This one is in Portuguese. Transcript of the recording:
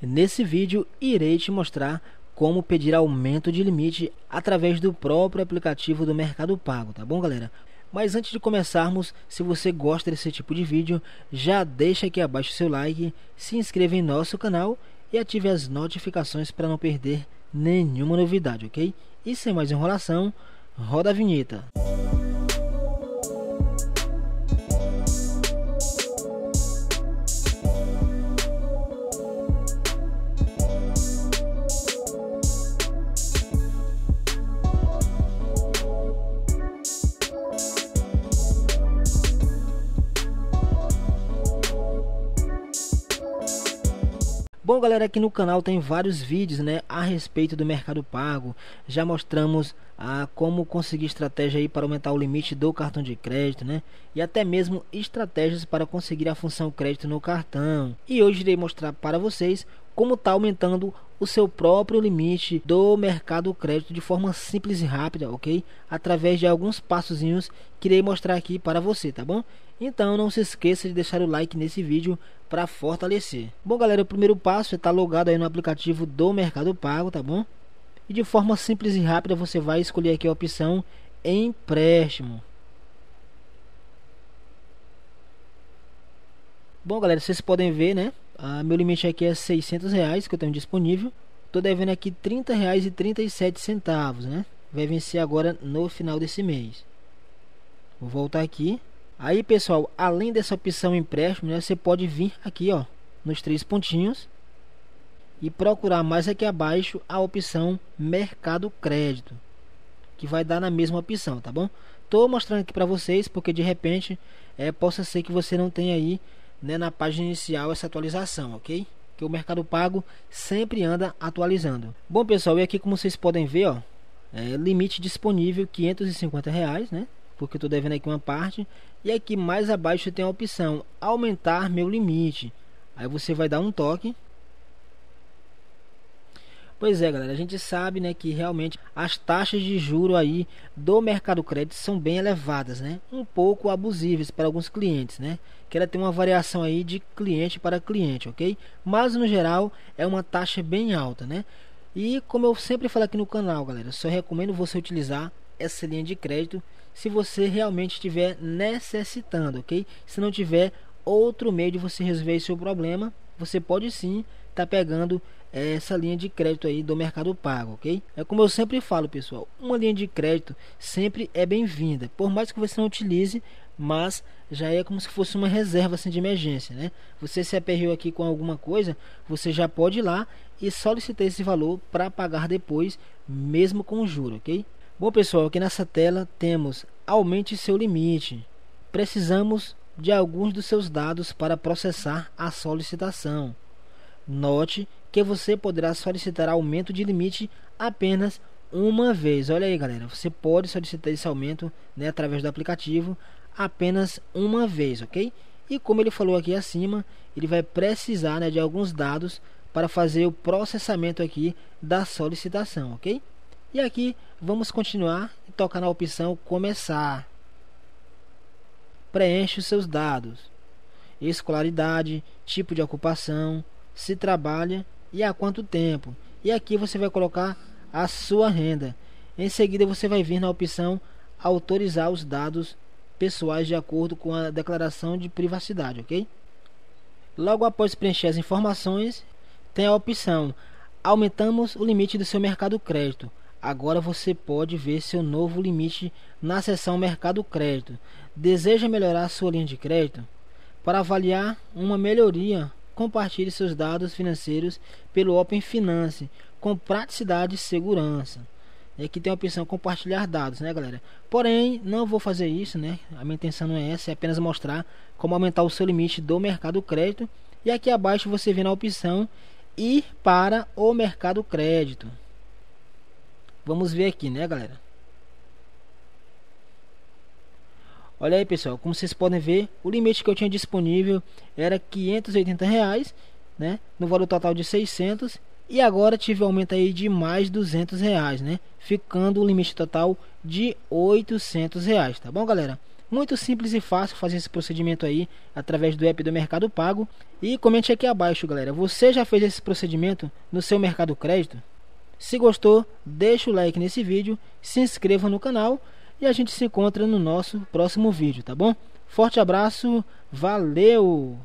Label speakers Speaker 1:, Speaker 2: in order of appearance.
Speaker 1: Nesse vídeo irei te mostrar como pedir aumento de limite através do próprio aplicativo do Mercado Pago, tá bom galera? Mas antes de começarmos, se você gosta desse tipo de vídeo, já deixa aqui abaixo seu like, se inscreva em nosso canal e ative as notificações para não perder nenhuma novidade, ok? E sem mais enrolação, roda a vinheta. Música Bom, galera, aqui no canal tem vários vídeos, né, a respeito do Mercado Pago. Já mostramos a ah, como conseguir estratégia aí para aumentar o limite do cartão de crédito, né? E até mesmo estratégias para conseguir a função crédito no cartão. E hoje irei mostrar para vocês como está aumentando o seu próprio limite do mercado crédito de forma simples e rápida, ok? Através de alguns passozinhos que irei mostrar aqui para você, tá bom? Então não se esqueça de deixar o like nesse vídeo para fortalecer. Bom galera, o primeiro passo é estar tá logado aí no aplicativo do Mercado Pago, tá bom? E de forma simples e rápida você vai escolher aqui a opção empréstimo. Bom galera, vocês podem ver, né? Ah, meu limite aqui é 600 reais que eu tenho disponível. Tô devendo aqui 30 reais e 37 centavos, né? Vai vencer agora no final desse mês. Vou voltar aqui. Aí, pessoal, além dessa opção empréstimo, né, você pode vir aqui, ó, nos três pontinhos e procurar mais aqui abaixo a opção Mercado Crédito, que vai dar na mesma opção, tá bom? Tô mostrando aqui para vocês porque de repente é, possa ser que você não tenha aí né, na página inicial essa atualização, ok? Que o Mercado Pago sempre anda atualizando. Bom, pessoal, e aqui como vocês podem ver, ó, é, limite disponível 550 reais, né? Porque eu estou devendo aqui uma parte. E aqui mais abaixo tem a opção aumentar meu limite. Aí você vai dar um toque Pois é, galera, a gente sabe, né, que realmente as taxas de juro aí do mercado crédito são bem elevadas, né? Um pouco abusivas para alguns clientes, né? Que ela tem uma variação aí de cliente para cliente, OK? Mas no geral é uma taxa bem alta, né? E como eu sempre falo aqui no canal, galera, só recomendo você utilizar essa linha de crédito se você realmente estiver necessitando, OK? Se não tiver outro meio de você resolver seu problema, você pode sim tá pegando essa linha de crédito aí do Mercado Pago, ok? É como eu sempre falo, pessoal, uma linha de crédito sempre é bem-vinda, por mais que você não utilize, mas já é como se fosse uma reserva assim, de emergência, né? Você se aperreou aqui com alguma coisa, você já pode ir lá e solicitar esse valor para pagar depois, mesmo com juro, ok? Bom, pessoal, aqui nessa tela temos aumente seu limite. Precisamos de alguns dos seus dados para processar a solicitação. Note que você poderá solicitar aumento de limite apenas uma vez. Olha aí, galera, você pode solicitar esse aumento né, através do aplicativo apenas uma vez, ok? E como ele falou aqui acima, ele vai precisar né, de alguns dados para fazer o processamento aqui da solicitação, ok? E aqui vamos continuar e tocar na opção começar. Preencha os seus dados: escolaridade, tipo de ocupação, se trabalha e há quanto tempo. E aqui você vai colocar a sua renda. Em seguida você vai vir na opção autorizar os dados pessoais de acordo com a declaração de privacidade, ok? Logo após preencher as informações, tem a opção aumentamos o limite do seu mercado crédito. Agora você pode ver seu novo limite na seção Mercado Crédito. Deseja melhorar sua linha de crédito? Para avaliar uma melhoria compartilhe seus dados financeiros pelo Open Finance com praticidade e segurança. é aqui tem a opção compartilhar dados, né, galera? Porém, não vou fazer isso, né? A minha intenção não é essa, é apenas mostrar como aumentar o seu limite do mercado crédito. E aqui abaixo você vê na opção ir para o mercado crédito. Vamos ver aqui, né, galera? Olha aí pessoal, como vocês podem ver, o limite que eu tinha disponível era 580 reais, né? No valor total de 600 e agora tive aumento aí de mais 200 reais, né? Ficando o limite total de 800 reais, tá bom galera? Muito simples e fácil fazer esse procedimento aí através do app do Mercado Pago. E comente aqui abaixo, galera. Você já fez esse procedimento no seu Mercado Crédito? Se gostou, deixa o like nesse vídeo, se inscreva no canal e a gente se encontra no nosso próximo vídeo, tá bom? Forte abraço, valeu!